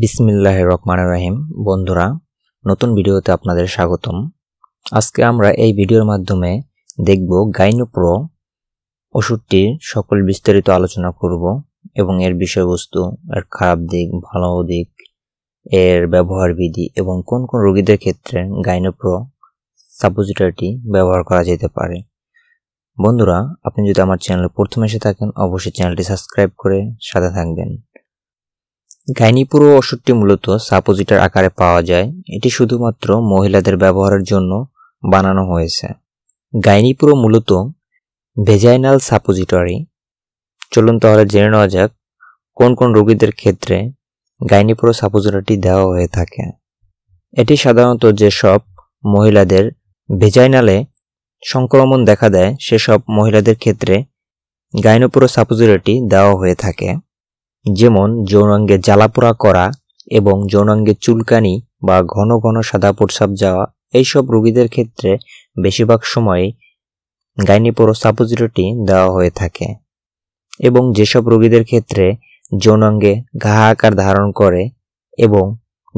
বিসমিল্লাহ রহমান রাহিম বন্ধুরা নতুন ভিডিওতে আপনাদের স্বাগতম আজকে আমরা এই ভিডিওর মাধ্যমে দেখব গাইনোপ্রো ওষুধটির সকল বিস্তারিত আলোচনা করব এবং এর বিষয়বস্তু এর খারাপ দিক ভালো দিক এর ব্যবহার বিধি এবং কোন কোন রোগীদের ক্ষেত্রে গাইনোপ্রো সাপোজিটারটি ব্যবহার করা যেতে পারে বন্ধুরা আপনি যদি আমার চ্যানেলে প্রথম এসে থাকেন অবশ্যই চ্যানেলটি সাবস্ক্রাইব করে সাথে থাকবেন গাইনিপুরো ওষুধটি মূলত সাপোজিটার আকারে পাওয়া যায় এটি শুধুমাত্র মহিলাদের ব্যবহারের জন্য বানানো হয়েছে গাইনিপুরো মূলত ভেজাইনাল সাপোজিটরি চলুন তাহলে জেনে নেওয়া যাক কোন কোন রোগীদের ক্ষেত্রে গাইনিপুরো সাপোজিটরটি দেওয়া হয়ে থাকে এটি সাধারণত যেসব মহিলাদের ভেজাইনালে সংক্রমণ দেখা দেয় সেসব মহিলাদের ক্ষেত্রে গাইনোপুরো সাপোজিটরটি দেওয়া হয়ে থাকে যেমন যৌনাঙ্গে জ্বালাপোড়া করা এবং যৌনাঙ্গে চুলকানি বা ঘন ঘন সাদা প্রস্রাব যাওয়া এইসব রোগীদের ক্ষেত্রে বেশিরভাগ সময়ই গাইনিপোরো সাপোজিটটি দেওয়া হয়ে থাকে এবং যেসব রোগীদের ক্ষেত্রে যৌনাঙ্গে ঘা আকার ধারণ করে এবং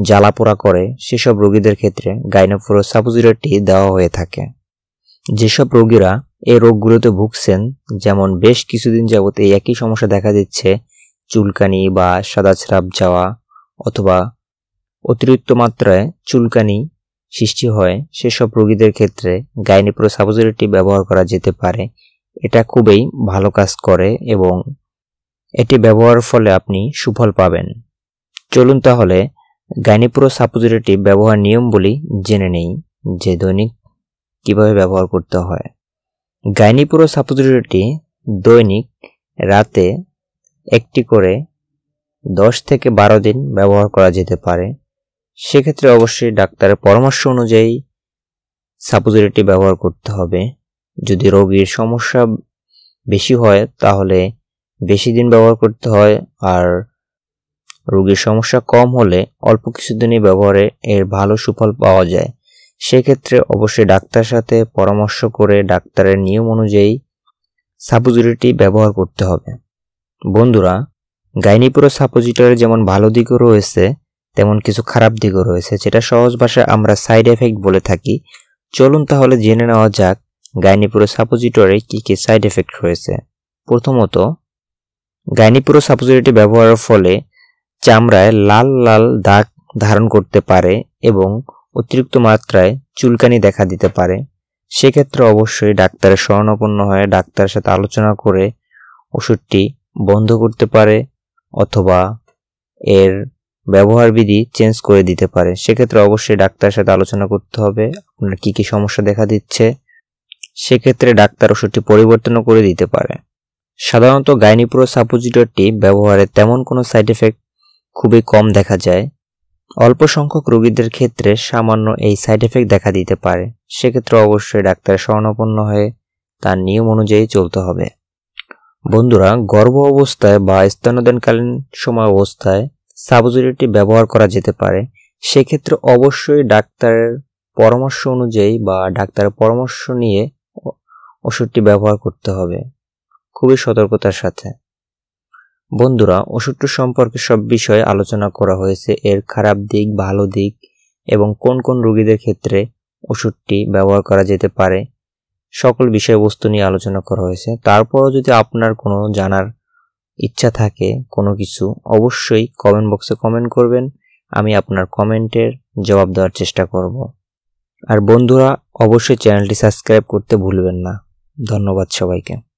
জ্বালাপোড়া করে সেসব রোগীদের ক্ষেত্রে গাইনোফোরো সাপোজিটটি দেওয়া হয়ে থাকে যেসব রোগীরা এই রোগগুলোতে ভুগছেন যেমন বেশ কিছুদিন যাবত এই একই সমস্যা দেখা দিচ্ছে চুলকানি বা ছাপ যাওয়া অথবা অতিরিক্ত মাত্রায় চুলকানি সৃষ্টি হয় সেসব রোগীদের ক্ষেত্রে গাইনিপ্রো সাপোজিটরটি ব্যবহার করা যেতে পারে এটা খুবই ভালো কাজ করে এবং এটি ব্যবহারের ফলে আপনি সুফল পাবেন চলুন তাহলে গাইনিপ্রো সাপোজিটরটি ব্যবহার বলি জেনে নেই যে দৈনিক কিভাবে ব্যবহার করতে হয় গাইনিপুরো সাপোজিটরটি দৈনিক রাতে একটি করে দশ থেকে বারো দিন ব্যবহার করা যেতে পারে সেক্ষেত্রে অবশ্যই ডাক্তারের পরামর্শ অনুযায়ী সাপোজিটি ব্যবহার করতে হবে যদি রোগীর সমস্যা বেশি হয় তাহলে বেশি দিন ব্যবহার করতে হয় আর রোগীর সমস্যা কম হলে অল্প কিছুদিনই ব্যবহারে এর ভালো সুফল পাওয়া যায় সেক্ষেত্রে অবশ্যই ডাক্তার সাথে পরামর্শ করে ডাক্তারের নিয়ম অনুযায়ী সাপোজিটি ব্যবহার করতে হবে বন্ধুরা গাইনিপুরো সাপোজিটরের যেমন ভালো দিকও রয়েছে তেমন কিছু খারাপ দিকও রয়েছে যেটা সহজ ভাষায় আমরা সাইড এফেক্ট বলে থাকি চলুন তাহলে জেনে নেওয়া যাক গাইনিপুরো সাপোজিটরে কী কী সাইড এফেক্ট রয়েছে প্রথমত গাইনিপুরো সাপোজিটরি ব্যবহারের ফলে চামড়ায় লাল লাল দাগ ধারণ করতে পারে এবং অতিরিক্ত মাত্রায় চুলকানি দেখা দিতে পারে সেক্ষেত্রে অবশ্যই ডাক্তারের শরণাপন্ন হয়ে ডাক্তারের সাথে আলোচনা করে ওষুধটি বন্ধ করতে পারে অথবা এর ব্যবহারবিধি চেঞ্জ করে দিতে পারে সেক্ষেত্রে অবশ্যই ডাক্তারের সাথে আলোচনা করতে হবে আপনার কী কী সমস্যা দেখা দিচ্ছে সেক্ষেত্রে ডাক্তার ওষুধটি পরিবর্তনও করে দিতে পারে সাধারণত গাইনিপ্রো সাপোজিটরটি ব্যবহারে তেমন কোনো সাইড এফেক্ট খুবই কম দেখা যায় অল্প সংখ্যক রোগীদের ক্ষেত্রে সামান্য এই সাইড এফেক্ট দেখা দিতে পারে সেক্ষেত্রে অবশ্যই ডাক্তারের শরণাপন্ন হয়ে তার নিয়ম অনুযায়ী চলতে হবে বন্ধুরা গর্ভ অবস্থায় বা স্তনদানকালীন সময় অবস্থায় সাবজুরিটি ব্যবহার করা যেতে পারে সেক্ষেত্রে অবশ্যই ডাক্তারের পরামর্শ অনুযায়ী বা ডাক্তারের পরামর্শ নিয়ে ওষুধটি ব্যবহার করতে হবে খুবই সতর্কতার সাথে বন্ধুরা ওষুধটি সম্পর্কে সব বিষয়ে আলোচনা করা হয়েছে এর খারাপ দিক ভালো দিক এবং কোন কোন রোগীদের ক্ষেত্রে ওষুধটি ব্যবহার করা যেতে পারে সকল বিষয়বস্তু নিয়ে আলোচনা করা হয়েছে তারপরও যদি আপনার কোনো জানার ইচ্ছা থাকে কোনো কিছু অবশ্যই কমেন্ট বক্সে কমেন্ট করবেন আমি আপনার কমেন্টের জবাব দেওয়ার চেষ্টা করব আর বন্ধুরা অবশ্যই চ্যানেলটি সাবস্ক্রাইব করতে ভুলবেন না ধন্যবাদ সবাইকে